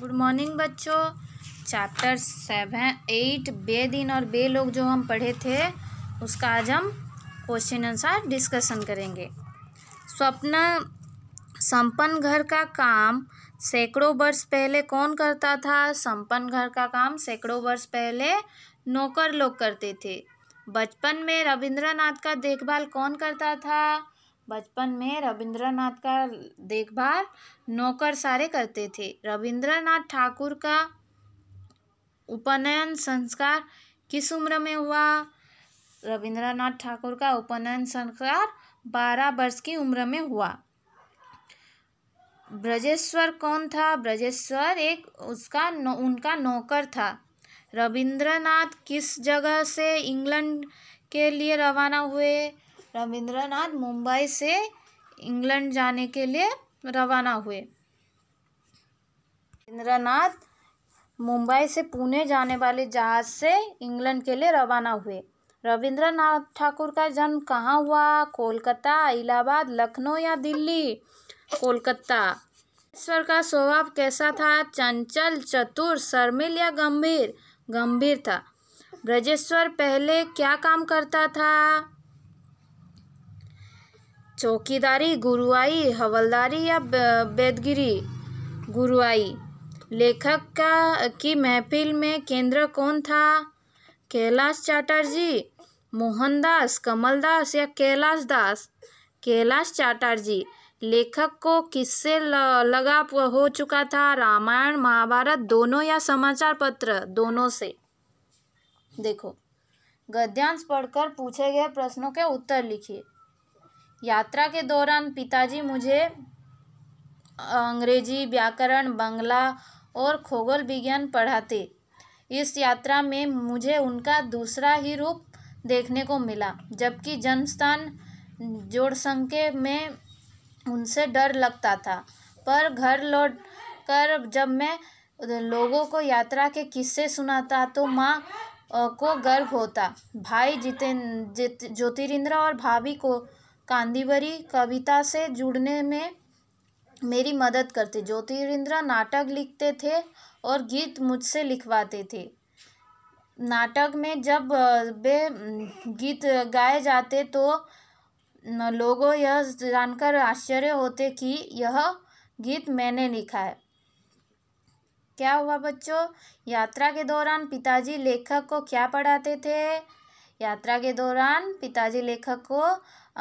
good morning बच्चों chapter seven at bay दिन और बे लोग जो हम पढ़े थे उसका आज हम क्वेश्चन आंसर डिस्कशन करेंगे स्वप्न संपन्न घर का काम सैकड़ों वर्ष पहले कौन करता था संपन्न घर का काम सैकड़ों वर्ष पहले नौकर लोग करते थे बचपन में रविंद्रनाथ का देखभाल कौन करता था बचपन में रविंद्रनाथ का देखभाल नौकर सारे करते थे रविंद्रनाथ ठाकुर का उपनयन संस्कार किस उम्र में हुआ रविंद्रनाथ ठाकुर का उपनयन संस्कार बारह वर्ष की उम्र में हुआ ब्रजेश्वर कौन था ब्रजेश्वर एक उसका न, उनका नौकर था रविंद्रनाथ किस जगह से इंग्लैंड के लिए रवाना हुए रविंद्रनाथ मुंबई से इंग्लैंड जाने के लिए रवाना हुए रविंद्रनाथ मुंबई से पुणे जाने वाले जहाज से इंग्लैंड के लिए रवाना हुए रविंद्रनाथ ठाकुर का जन्म कहाँ हुआ कोलकाता इलाहाबाद लखनऊ या दिल्ली कोलकाता ईश्वर का स्वभाव कैसा था चंचल चतुर शर्मिल या गंभीर गंभीर था ब्रजेश्वर पहले क्या काम करता था चौकीदारी गुरुआई हवलदारी या बेदगिरी गुरुआई लेखक का की महफिल में केंद्र कौन था कैलाश चाटर्जी मोहनदास कमलदास या कैलाश दास कैलाश चाटर्जी लेखक को किससे लगा हो चुका था रामायण महाभारत दोनों या समाचार पत्र दोनों से देखो गद्यांश पढ़कर पूछे गए प्रश्नों के उत्तर लिखिए यात्रा के दौरान पिताजी मुझे अंग्रेजी व्याकरण बंगला और खगोल विज्ञान पढ़ाते इस यात्रा में मुझे उनका दूसरा ही रूप देखने को मिला जबकि जन्मस्थान जोड़संके में उनसे डर लगता था पर घर लौट कर जब मैं लोगों को यात्रा के किस्से सुनाता तो माँ को गर्व होता भाई जित ज्योतिरिंद्र और भाभी को कांदीवरी कविता से जुड़ने में मेरी मदद करते ज्योतिरिंद्र नाटक लिखते थे और गीत मुझसे लिखवाते थे नाटक में जब वे गीत गाए जाते तो लोगों यह जानकर आश्चर्य होते कि यह गीत मैंने लिखा है क्या हुआ बच्चों यात्रा के दौरान पिताजी लेखक को क्या पढ़ाते थे यात्रा के दौरान पिताजी लेखक को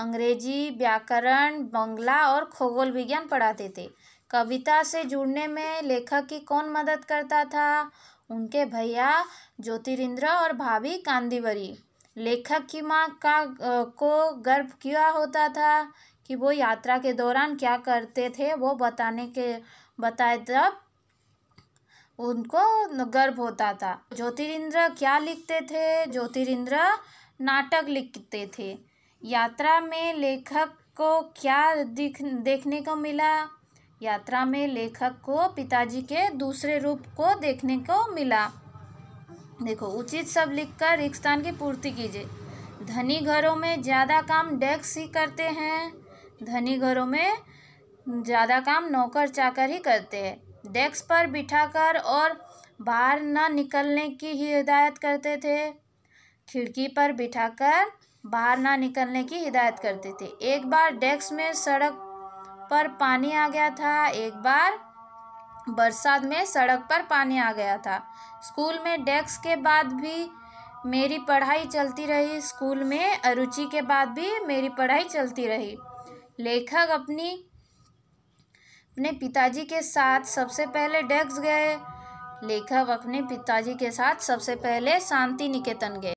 अंग्रेजी व्याकरण बंगला और खगोल विज्ञान पढ़ाते थे कविता से जुड़ने में लेखक की कौन मदद करता था उनके भैया ज्योतिरिंद्र और भाभी कांदीवरी लेखक की माँ का को गर्व क्या होता था कि वो यात्रा के दौरान क्या करते थे वो बताने के बताए तब उनको गर्व होता था ज्योतिरिंद्र क्या लिखते थे ज्योतिरिंद्र नाटक लिखते थे यात्रा में लेखक को क्या दिख देखने को मिला यात्रा में लेखक को पिताजी के दूसरे रूप को देखने को मिला देखो उचित सब लिखकर स्थान की पूर्ति कीजिए धनी घरों में ज़्यादा काम डेस्क ही करते हैं धनी घरों में ज़्यादा काम नौकर चाकर ही करते हैं डेस्क पर बिठाकर और बाहर न निकलने की ही हिदायत करते थे खिड़की पर बिठाकर बाहर ना निकलने की हिदायत करते थे एक बार डेस्क में सड़क पर पानी आ गया था एक बार बरसात में सड़क पर पानी आ गया था स्कूल में डेस्क के बाद भी मेरी पढ़ाई चलती रही स्कूल में अरुचि के बाद भी मेरी पढ़ाई चलती रही लेखक अपनी अपने पिताजी के साथ सबसे पहले डेक्स गए लेखक अपने पिताजी के साथ सबसे पहले शांति निकेतन गए